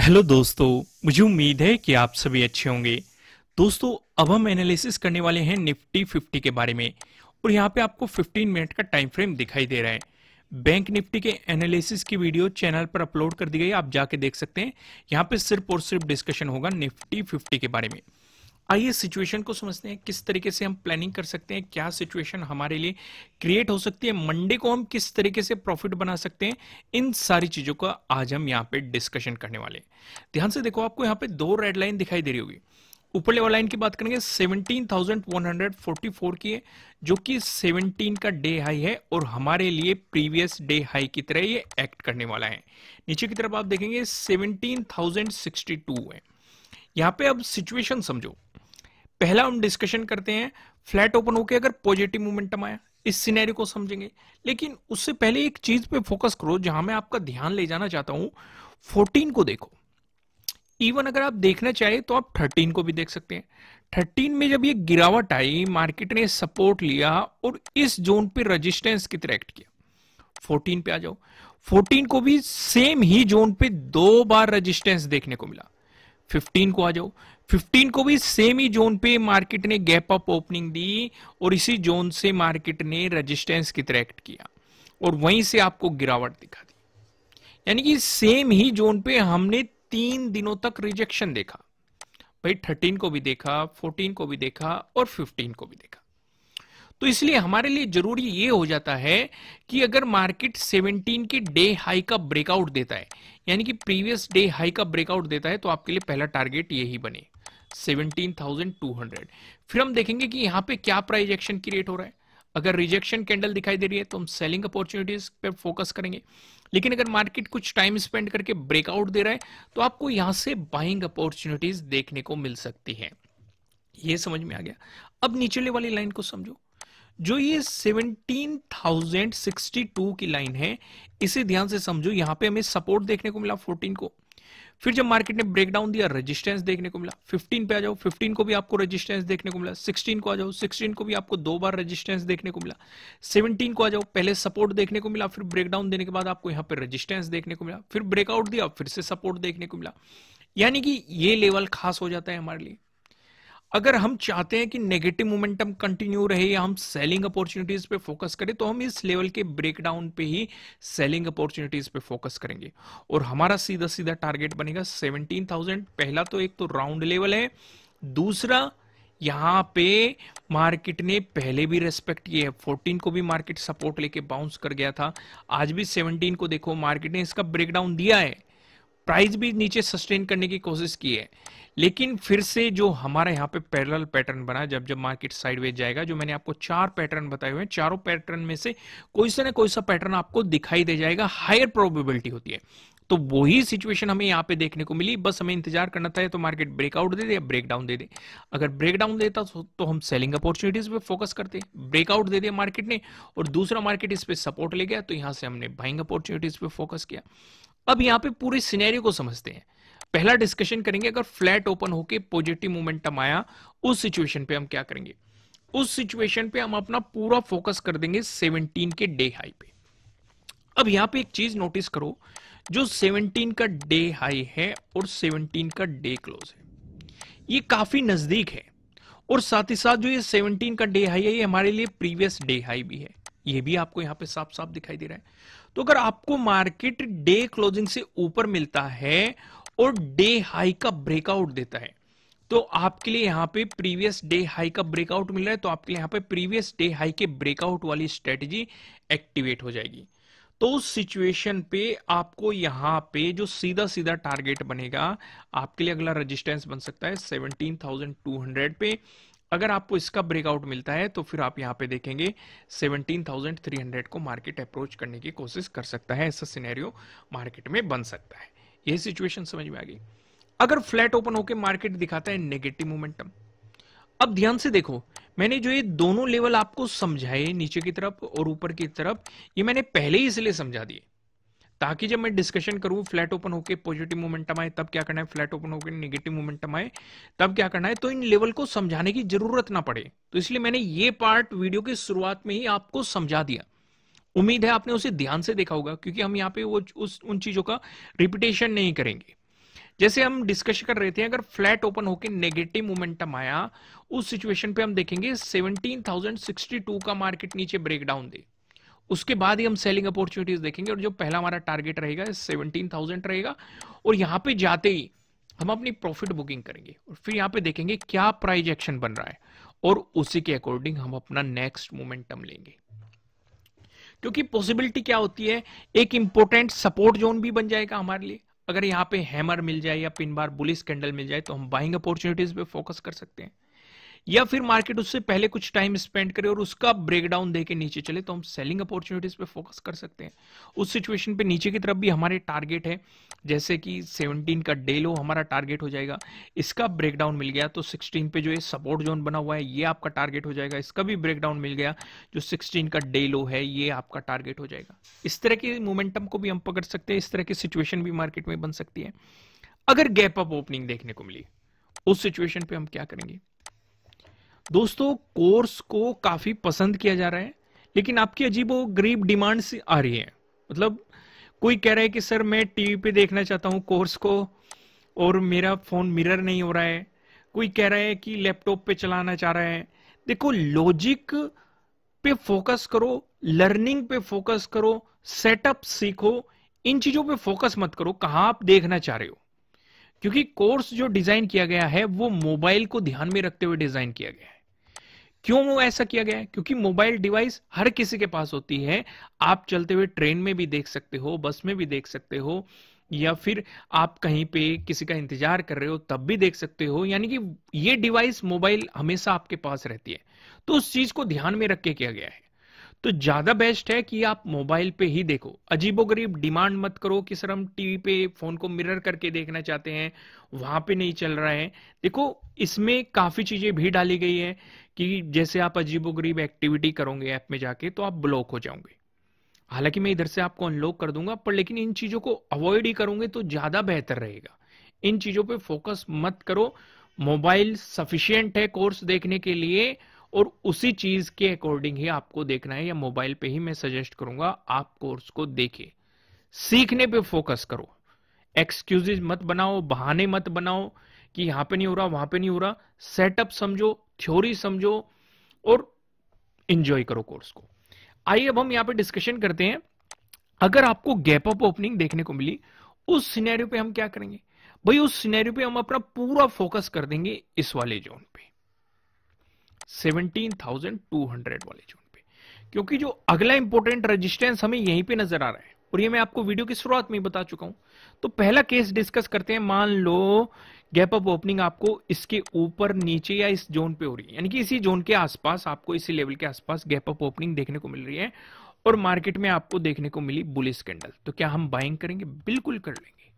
hello दोस्तों मुझे उम्मीद है कि आप सभी अच्छे होंगे दोस्तों अब हम एनालिसिस करने वाले हैं निफ्टी 50 के बारे में और यहाँ पे आपको 15 मिनट का टाइम फ्रेम दिखाई दे रहा है बैंक निफ्टी के एनालिसिस की वीडियो चैनल पर अपलोड कर दी गई आप जाके देख सकते हैं यहाँ पे सिर्फ और सिर्फ डिस्कशन होगा निफ्टी फिफ्टी के बारे में आइए सिचुएशन को समझते हैं किस तरीके से हम प्लानिंग कर सकते हैं क्या सिचुएशन हमारे लिए क्रिएट हो सकती है मंडे को हम किस तरीके से प्रॉफिट बना सकते हैं इन सारी चीजों का आज हम यहाँ पे डिस्कशन करने वाले ध्यान से देखो आपको यहाँ पे दो रेड लाइन दिखाई दे रही होगी ऊपर लेवल लाइन की बात करेंगे 17,144 की है जो कि 17 का डे हाई है और हमारे लिए प्रीवियस डे हाई की तरह ये एक्ट करने वाला है नीचे की तरफ आप देखेंगे 17,062 है यहाँ पे अब सिचुएशन समझो पहला हम डिस्कशन करते हैं फ्लैट ओपन होके अगर पॉजिटिव मोमेंटम आया इस सिनेरियो को समझेंगे लेकिन उससे पहले एक चीज पे फोकस करो जहां मैं आपका ध्यान ले जाना चाहता हूं 14 को देखो इवन अगर आप देखना चाहे तो आप 13 को भी देख सकते हैं 13 में जब ये गिरावट आई मार्केट ने सपोर्ट लिया और इस जोन पे रेजिस्टेंस की तरह एक्ट किया 14 पे आ जाओ 14 को भी सेम ही जोन पे दो बार रजिस्टेंस देखने को मिला 15 को आ जाओ 15 को भी सेम ही जोन पे मार्केट ने गैप अप ओपनिंग दी और इसी जोन से मार्केट ने रेजिस्टेंस की तरह एक्ट किया और वहीं से आपको गिरावट दिखा दी यानी कि सेम ही जोन पे हमने तीन दिनों तक रिजेक्शन देखा भाई 13 को भी देखा 14 को भी देखा और 15 को भी देखा तो इसलिए हमारे लिए जरूरी ये हो जाता है कि अगर मार्केट 17 के डे हाई का ब्रेकआउट देता है यानी कि प्रीवियस डे हाई का ब्रेकआउट देता है तो आपके लिए पहला टारगेट यही बने 17,200 फिर हम देखेंगे कि यहाँ पे क्या प्राइस एक्शन क्रिएट हो रहा है अगर रिजेक्शन कैंडल दिखाई दे रही है तो हम सेलिंग अपॉर्चुनिटीज पे फोकस करेंगे लेकिन अगर मार्केट कुछ टाइम स्पेंड करके ब्रेकआउट दे रहा है तो आपको यहां से बाइंग अपॉर्चुनिटीज देखने को मिल सकती है ये समझ में आ गया अब निचले वाली लाइन को समझो जो ये 17,062 की लाइन है इसे ध्यान से समझो यहां पे हमें सपोर्ट देखने को मिला 14 को फिर जब मार्केट ने ब्रेकडाउन दिया रेजिस्टेंस देखने को मिला 15 पे आ जाओ 15 को भी आपको रेजिस्टेंस देखने को मिला 16 को आ जाओ 16 को भी आपको दो बार रेजिस्टेंस देखने को मिला 17 को आ जाओ पहले सपोर्ट देखने को मिला फिर ब्रेकडाउन देने के बाद आपको यहाँ पे रेजिस्टेंस देखने को मिला फिर ब्रेकआउट दिया फिर से सपोर्ट देखने को मिला यानी कि ये लेवल खास हो जाता है हमारे लिए अगर हम चाहते हैं कि नेगेटिव मोमेंटम कंटिन्यू रहे या हम सेलिंग अपॉर्चुनिटीज पे फोकस करें तो हम इस लेवल के ब्रेकडाउन पे ही सेलिंग अपॉर्चुनिटीज पे फोकस करेंगे और हमारा सीधा सीधा टारगेट बनेगा 17,000 पहला तो एक तो राउंड लेवल है दूसरा यहाँ पे मार्केट ने पहले भी रेस्पेक्ट किया है फोर्टीन को भी मार्केट सपोर्ट लेके बाउंस कर गया था आज भी सेवनटीन को देखो मार्केट ने इसका ब्रेकडाउन दिया है प्राइस भी नीचे सस्टेन करने की कोशिश की है लेकिन फिर से जो हमारा यहाँ पे पैरेलल पैटर्न बना जब जब मार्केट साइडवेज जाएगा जो मैंने आपको चार पैटर्न बताए हुए हैं चारों पैटर्न में से कोई सा ना कोई सा पैटर्न आपको दिखाई दे जाएगा हायर प्रोबेबिलिटी होती है तो वही सिचुएशन हमें यहाँ पे देखने को मिली बस हमें इंतजार करना था तो मार्केट ब्रेकआउट दे दे या ब्रेकडाउन दे दे अगर ब्रेकडाउन देता तो, तो हम सेलिंग अपॉर्चुनिटीज पे फोकस करते ब्रेकआउट दे दिया मार्केट ने और दूसरा मार्केट इस पर सपोर्ट ले गया तो यहां से हमने बाइंग अपॉर्चुनिटीज पे फोकस किया अब यहां पे पूरे सिनेरियो को समझते हैं पहला डिस्कशन करेंगे अगर फ्लैट ओपन होके पॉजिटिव मोमेंटम आया उस सिचुएशन पे हम क्या करेंगे उस सिचुएशन पे हम अपना पूरा फोकस कर देंगे 17 के डे हाई पे अब यहां पे एक चीज नोटिस करो जो 17 का डे हाई है और 17 का डे क्लोज है ये काफी नजदीक है और साथ ही साथ जो ये 17 का डे हाई है ये हमारे लिए प्रीवियस डे हाई भी है ये भी आपको यहां पे साफ साफ दिखाई दे रहा है तो अगर आपको मार्केट डे क्लोजिंग से ऊपर मिलता है और डे हाई का ब्रेकआउट देता है तो आपके लिए यहां पे प्रीवियस डे हाई का ब्रेकआउट मिल रहा है तो आपके लिए यहां पे प्रीवियस डे हाई के ब्रेकआउट वाली स्ट्रेटेजी एक्टिवेट हो जाएगी तो उस सिचुएशन पे आपको यहां पे जो सीधा सीधा टारगेट बनेगा आपके लिए अगला रेजिस्टेंस बन सकता है 17,200 पे अगर आपको इसका ब्रेकआउट मिलता है तो फिर आप यहाँ पे देखेंगे 17,300 को मार्केट अप्रोच करने की कोशिश कर सकता है ऐसा सिनेरियो मार्केट में बन सकता है यह सिचुएशन समझ में आ गई अगर फ्लैट ओपन होकर मार्केट दिखाता है नेगेटिव मोमेंटम अब ध्यान से देखो मैंने जो ये दोनों लेवल आपको समझाए नीचे की तरफ और ऊपर की तरफ ये मैंने पहले ही इसलिए समझा दिए ताकि जब मैं डिस्कशन करूं फ्लैट ओपन होके पॉजिटिव मोमेंटम आए तब क्या करना है फ्लैट ओपन होके नेगेटिव मोमेंटम आए तब क्या करना है तो इन लेवल को समझाने की जरूरत ना पड़े तो इसलिए मैंने ये पार्ट वीडियो की शुरुआत में ही आपको समझा दिया उम्मीद है आपने उसे ध्यान से देखा होगा क्योंकि हम यहाँ पे वो उस उन चीजों का रिपीटेशन नहीं करेंगे जैसे हम डिस्कशन कर रहे थे अगर फ्लैट ओपन होकर नेगेटिव मोमेंटम आया उस सिचुएशन पे हम देखेंगे 17,062 का मार्केट नीचे ब्रेकडाउन दे उसके बाद ही हम सेलिंग अपॉर्चुनिटीज देखेंगे और जो पहला हमारा टारगेट रहेगा सेवनटीन थाउजेंड रहेगा और यहाँ पे जाते ही हम अपनी प्रॉफिट बुकिंग करेंगे और फिर यहाँ पे देखेंगे क्या प्राइज एक्शन बन रहा है और उसी के अकॉर्डिंग हम अपना नेक्स्ट मोमेंटम लेंगे क्योंकि पॉसिबिलिटी क्या होती है एक इंपॉर्टेंट सपोर्ट जोन भी बन जाएगा हमारे लिए अगर यहाँ पे हैमर मिल जाए या पिन बार बुलिस कैंडल मिल जाए तो हम बाइंग अपॉर्चुनिटीज पे फोकस कर सकते हैं या फिर मार्केट उससे पहले कुछ टाइम स्पेंड करे और उसका ब्रेकडाउन दे के नीचे चले तो हम सेलिंग अपॉर्चुनिटीज पे फोकस कर सकते हैं उस सिचुएशन पे नीचे की तरफ भी हमारे टारगेट है जैसे कि 17 का डे लो हमारा टारगेट हो जाएगा इसका ब्रेकडाउन मिल गया तो 16 पे जो ये सपोर्ट जोन बना हुआ है ये आपका टारगेट हो जाएगा इसका भी ब्रेकडाउन मिल गया जो 16 का डे लो है ये आपका टारगेट हो जाएगा इस तरह के मोमेंटम को भी हम पकड़ सकते हैं इस तरह की सिचुएशन भी मार्केट में बन सकती है अगर गैप अप ओपनिंग देखने को मिली उस सिचुएशन पे हम क्या करेंगे दोस्तों कोर्स को काफी पसंद किया जा रहा है लेकिन आपकी अजीब गरीब से आ रही है मतलब कोई कह रहा है कि सर मैं टीवी पे देखना चाहता हूँ कोर्स को और मेरा फोन मिरर नहीं हो रहा है कोई कह रहा है कि लैपटॉप पे चलाना चाह रहा है देखो लॉजिक पे फोकस करो लर्निंग पे फोकस करो सेटअप सीखो इन चीजों पे फोकस मत करो कहा आप देखना चाह रहे हो क्योंकि कोर्स जो डिजाइन किया गया है वो मोबाइल को ध्यान में रखते हुए डिजाइन किया गया है क्यों वो ऐसा किया गया है क्योंकि मोबाइल डिवाइस हर किसी के पास होती है आप चलते हुए ट्रेन में भी देख सकते हो बस में भी देख सकते हो या फिर आप कहीं पे किसी का इंतजार कर रहे हो तब भी देख सकते हो यानी कि ये डिवाइस मोबाइल हमेशा आपके पास रहती है तो उस चीज को ध्यान में रख के किया गया है तो ज्यादा बेस्ट है कि आप मोबाइल पे ही देखो अजीबोगरीब डिमांड मत करो कि सर हम टीवी पे फोन को मिरर करके देखना चाहते हैं वहां पे नहीं चल रहा है देखो इसमें काफी चीजें भी डाली गई है कि जैसे आप अजीबोगरीब एक्टिविटी करोगे ऐप में जाके तो आप ब्लॉक हो जाओगे हालांकि मैं इधर से आपको अनलॉक कर दूंगा पर लेकिन इन चीजों को अवॉइड ही करोगे तो ज्यादा बेहतर रहेगा इन चीजों पे फोकस मत करो मोबाइल सफिशियंट है कोर्स देखने के लिए और उसी चीज के अकॉर्डिंग ही आपको देखना है या मोबाइल पे ही मैं सजेस्ट करूंगा आप कोर्स को देखे सीखने पे फोकस करो एक्सक्यूजेज मत बनाओ बहाने मत बनाओ कि यहां पे नहीं हो रहा वहां पे नहीं हो रहा सेटअप समझो थ्योरी समझो और इंजॉय करो कोर्स को आइए अब हम यहाँ पे डिस्कशन करते हैं अगर आपको गैप अप ओपनिंग देखने को मिली उस सिनेरियो पे हम क्या करेंगे भाई उस सिनेरियो पे हम अपना पूरा फोकस कर देंगे इस वाले जोन पे 17,200 वाले जोन पे क्योंकि जो अगला इंपोर्टेंट रेजिस्टेंस हमें यहीं पे नजर आ रहा है और ये मैं आपको वीडियो की शुरुआत में बता चुका हूं तो पहला केस डिस्कस करते हैं मान लो गैप अप ओपनिंग आपको इसके ऊपर नीचे या इस जोन पे हो रही है यानी कि इसी जोन के आसपास आपको इसी लेवल के आसपास गैप अप ओपनिंग देखने को मिल रही है और मार्केट में आपको देखने को मिली बुलिस कैंडल तो क्या हम बाइंग करेंगे बिल्कुल कर लेंगे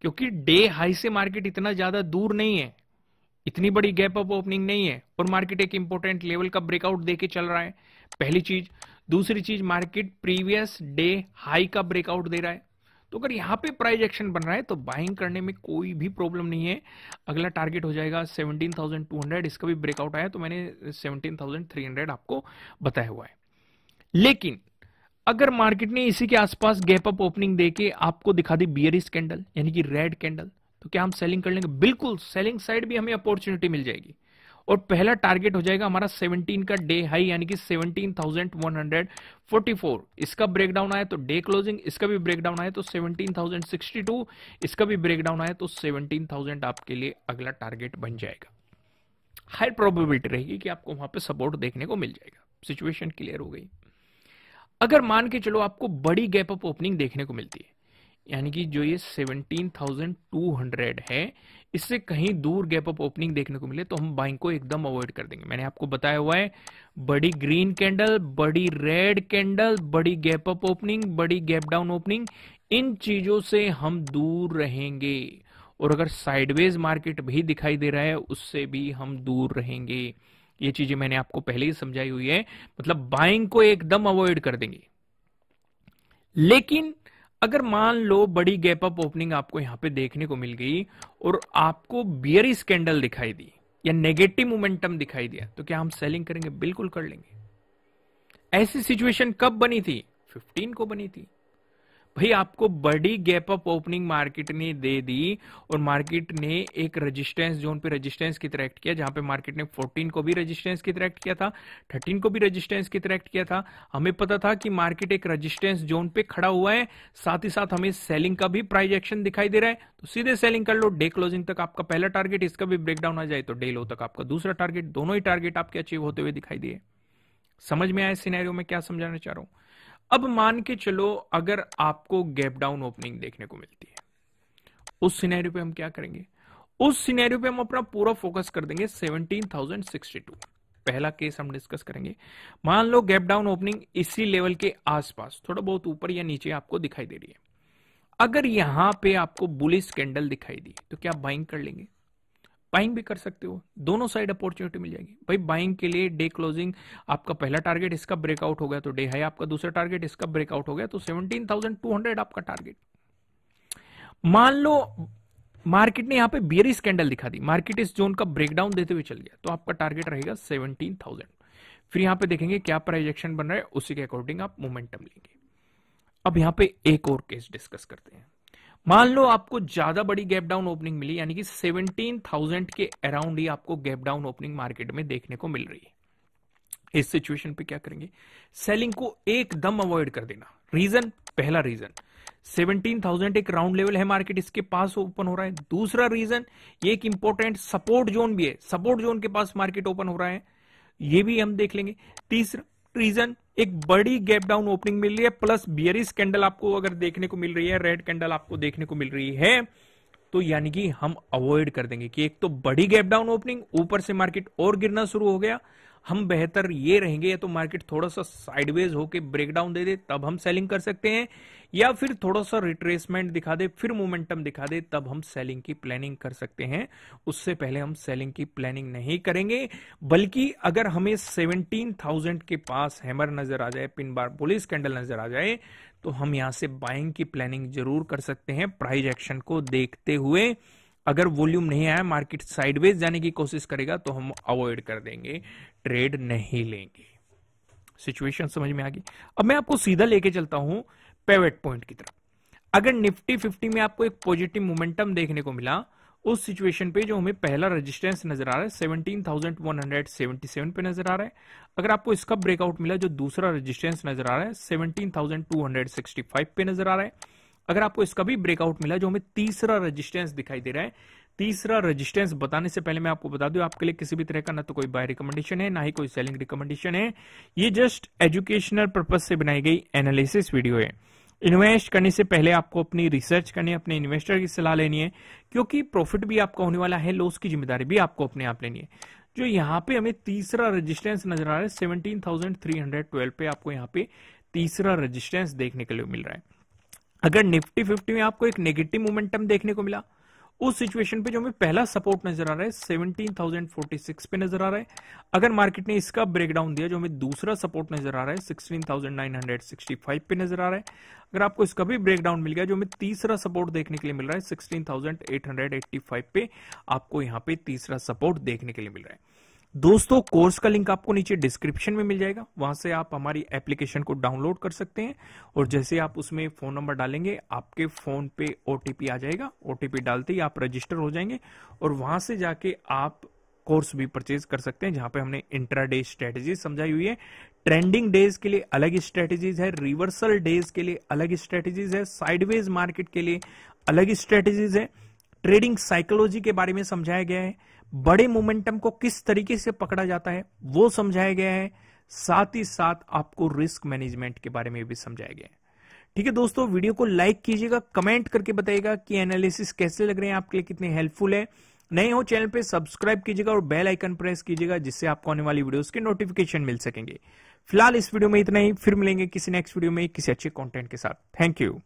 क्योंकि डे हाई से मार्केट इतना ज्यादा दूर नहीं है इतनी बड़ी गैप अप ओपनिंग नहीं है और मार्केट एक इंपॉर्टेंट लेवल का ब्रेकआउट देके चल रहा है पहली चीज दूसरी चीज मार्केट प्रीवियस डे हाई का ब्रेकआउट दे रहा है तो अगर यहाँ पे प्राइज एक्शन बन रहा है तो बाइंग करने में कोई भी प्रॉब्लम नहीं है अगला टारगेट हो जाएगा 17,200 इसका भी ब्रेकआउट आया तो मैंने 17,300 आपको बताया हुआ है लेकिन अगर मार्केट ने इसी के आसपास गैप अप ओपनिंग देके आपको दिखा दी बियरिस कैंडल यानी कि रेड कैंडल तो क्या हम सेलिंग कर लेंगे बिल्कुल सेलिंग साइड भी हमें अपॉर्चुनिटी मिल जाएगी और पहला टारगेट हो जाएगा हमारा 17 का डे हाई यानी कि 17,144 इसका ब्रेकडाउन आया तो डे क्लोजिंग इसका भी ब्रेकडाउन आया तो 17,062 इसका भी ब्रेकडाउन आया तो 17,000 आपके लिए अगला टारगेट बन जाएगा हाई प्रोबेबिलिटी रहेगी कि आपको वहां पे सपोर्ट देखने को मिल जाएगा सिचुएशन क्लियर हो गई अगर मान के चलो आपको बड़ी गैप अप ओपनिंग देखने को मिलती है यानी कि जो ये सेवनटीन है इससे कहीं दूर गैप अप ओपनिंग देखने को मिले तो हम बाइंग को एकदम अवॉइड कर देंगे मैंने आपको बताया हुआ है बड़ी ग्रीन कैंडल बड़ी रेड कैंडल बड़ी गैप अप ओपनिंग बड़ी गैप डाउन ओपनिंग इन चीजों से हम दूर रहेंगे और अगर साइडवेज मार्केट भी दिखाई दे रहा है उससे भी हम दूर रहेंगे ये चीजें मैंने आपको पहले ही समझाई हुई है मतलब बाइंग को एकदम अवॉइड कर देंगे लेकिन अगर मान लो बड़ी गैप अप ओपनिंग आपको यहां पे देखने को मिल गई और आपको बियरी स्कैंडल दिखाई दी या नेगेटिव मोमेंटम दिखाई दिया तो क्या हम सेलिंग करेंगे बिल्कुल कर लेंगे ऐसी सिचुएशन कब बनी थी 15 को बनी थी भाई आपको बड़ी गैप अप ओपनिंग मार्केट ने दे दी और मार्केट ने एक रजिस्टेंस जोन पे रजिस्टेंस की तरह एक्ट किया जहां पे मार्केट ने 14 को भी रजिस्टेंस की तरह एक्ट किया था 13 को भी रजिस्टेंस की तरह एक्ट किया था हमें पता था कि मार्केट एक रजिस्टेंस जोन पे खड़ा हुआ है साथ ही साथ हमें सेलिंग का भी प्राइज एक्शन दिखाई दे रहा है तो सीधे सेलिंग कर लो डे क्लोजिंग तक आपका पहला टारगेट इसका भी ब्रेकडाउन आ जाए तो डे लो तक आपका दूसरा टारगेट दोनों ही टारगेट आपके अचीव होते हुए दिखाई दिए समझ में आए सिनेरियो में क्या समझाना चाह रहा हूं अब मान के चलो अगर आपको गैप डाउन ओपनिंग देखने को मिलती है उस सिनेरियो पे हम क्या करेंगे उस सिनेरियो पे हम अपना पूरा फोकस कर देंगे 17,062 पहला केस हम डिस्कस करेंगे मान लो गैप डाउन ओपनिंग इसी लेवल के आसपास थोड़ा बहुत ऊपर या नीचे आपको दिखाई दे रही है अगर यहां पे आपको बुलिस कैंडल दिखाई दी तो क्या बाइंग कर लेंगे बाइंग भी कर सकते हो दोनों साइड अपॉर्चुनिटी मिल जाएगी भाई बाइंग के लिए डे क्लोजिंग आपका पहला टारगेट इसका ब्रेकआउट हो गया तो डे हाई आपका दूसरा टारगेट इसका ब्रेकआउट हो गया तो हंड्रेड आपका टारगेट मान लो मार्केट ने यहां पे बियरिश स्कैंडल दिखा दी मार्केट इस जोन का ब्रेकडाउन देते हुए चल गया तो आपका टारगेट रहेगा सेवनटीन थाउजेंड फिर यहां पे देखेंगे क्या प्राइजेक्शन बन रहा है उसी के अकॉर्डिंग आप मोमेंटम लेंगे अब यहां पे एक और केस डिस्कस करते हैं मान लो आपको ज्यादा बड़ी गैप डाउन ओपनिंग मिली यानी कि 17,000 के अराउंड ही आपको गैप डाउन ओपनिंग मार्केट में देखने को मिल रही है इस सिचुएशन पे क्या करेंगे सेलिंग को एकदम अवॉइड कर देना रीजन पहला रीजन 17,000 एक राउंड लेवल है मार्केट इसके पास ओपन हो रहा है दूसरा रीजन ये एक इंपॉर्टेंट सपोर्ट जोन भी है सपोर्ट जोन के पास मार्केट ओपन हो रहा है ये भी हम देख लेंगे तीसरा रीजन एक बड़ी गैप डाउन ओपनिंग मिल रही है प्लस बियरिस कैंडल आपको अगर देखने को मिल रही है रेड कैंडल आपको देखने को मिल रही है तो यानी कि हम अवॉइड कर देंगे कि एक तो बड़ी गैप डाउन ओपनिंग ऊपर से मार्केट और गिरना शुरू हो गया हम बेहतर ये रहेंगे या तो मार्केट थोड़ा सा साइडवेज होके ब्रेकडाउन दे दे तब हम सेलिंग कर सकते हैं या फिर थोड़ा सा रिट्रेसमेंट दिखा दे फिर मोमेंटम दिखा दे तब हम सेलिंग की प्लानिंग कर सकते हैं उससे पहले हम सेलिंग की प्लानिंग नहीं करेंगे बल्कि अगर हमें सेवनटीन थाउजेंड के पास हैमर नजर आ जाए पिन बार पुलिस कैंडल नजर आ जाए तो हम यहां से बाइंग की प्लानिंग जरूर कर सकते हैं प्राइज एक्शन को देखते हुए अगर वॉल्यूम नहीं आया मार्केट साइडवेज जाने की कोशिश करेगा तो हम अवॉइड कर देंगे ट्रेड नहीं लेंगे सिचुएशन समझ में आ गई अब मैं आपको सीधा लेके चलता हूं पेवेट पॉइंट की तरफ अगर निफ्टी फिफ्टी में आपको एक पॉजिटिव मोमेंटम देखने को मिला उस सिचुएशन पे जो हमें पहला रेजिस्टेंस नजर आ रहा है 17,177 पे नजर आ रहा है अगर आपको इसका ब्रेकआउट मिला जो दूसरा रेजिस्टेंस नजर आ रहा है 17,265 पे नजर आ रहा है अगर आपको इसका भी ब्रेकआउट मिला जो हमें तीसरा रजिस्टेंस दिखाई दे रहा है तीसरा रजिस्टेंस बताने से पहले मैं आपको बता दूं आपके लिए किसी भी तरह का ना तो कोई बाय रिकमेंडेशन है ना ही कोई सेलिंग रिकमेंडेशन है ये जस्ट एजुकेशनल पर्पज से बनाई गई एनालिसिस वीडियो है इन्वेस्ट करने से पहले आपको अपनी रिसर्च करनी है अपने इन्वेस्टर की सलाह लेनी है क्योंकि प्रॉफिट भी आपका होने वाला है लॉस की जिम्मेदारी भी आपको अपने आप लेनी है जो यहाँ पे हमें तीसरा रजिस्टेंस नजर आ रहा है seventeen thousand three hundred twelve पे आपको यहाँ पे तीसरा रजिस्टेंस देखने के लिए मिल रहा है अगर निफ्टी फिफ्टी में आपको एक नेगेटिव मोमेंटम देखने को मिला उस सिचुएशन पे जो हमें पहला सपोर्ट नजर आ रहा है 17,046 पे नजर आ रहा है अगर मार्केट ने इसका ब्रेकडाउन दिया जो हमें दूसरा सपोर्ट नजर आ रहा है 16,965 पे नजर आ रहा है अगर आपको इसका भी ब्रेकडाउन मिल गया जो हमें तीसरा सपोर्ट देखने के लिए मिल रहा है सिक्सटीन पे आपको यहाँ पे तीसरा सपोर्ट देखने के लिए मिल रहा है दोस्तों कोर्स का लिंक आपको नीचे डिस्क्रिप्शन में मिल जाएगा वहां से आप हमारी एप्लीकेशन को डाउनलोड कर सकते हैं और जैसे आप उसमें फोन नंबर डालेंगे आपके फोन पे ओटीपी आ जाएगा ओटीपी डालते ही आप रजिस्टर हो जाएंगे और वहां से जाके आप कोर्स भी परचेज कर सकते हैं जहां पे हमने इंट्राडे स्ट्रेटेजी समझाई हुई है ट्रेंडिंग डेज के लिए अलग स्ट्रेटेजीज है रिवर्सल डेज के लिए अलग स्ट्रेटेजीज है साइडवेज मार्केट के लिए अलग स्ट्रेटेजीज है ट्रेडिंग साइकोलॉजी के बारे में समझाया गया है बड़े मोमेंटम को किस तरीके से पकड़ा जाता है वो समझाया गया है साथ ही साथ आपको रिस्क मैनेजमेंट के बारे में भी समझाया गया है ठीक है दोस्तों वीडियो को लाइक कीजिएगा कमेंट करके बताइएगा कि एनालिसिस कैसे लग रहे हैं आपके लिए कितने हेल्पफुल है नए हो चैनल पे सब्सक्राइब कीजिएगा और बेल आइकन प्रेस कीजिएगा जिससे आपको आने वाली वीडियोस के नोटिफिकेशन मिल सकेंगे फिलहाल इस वीडियो में इतना ही फिर मिलेंगे किसी नेक्स्ट वीडियो में किसी अच्छे कंटेंट के साथ थैंक यू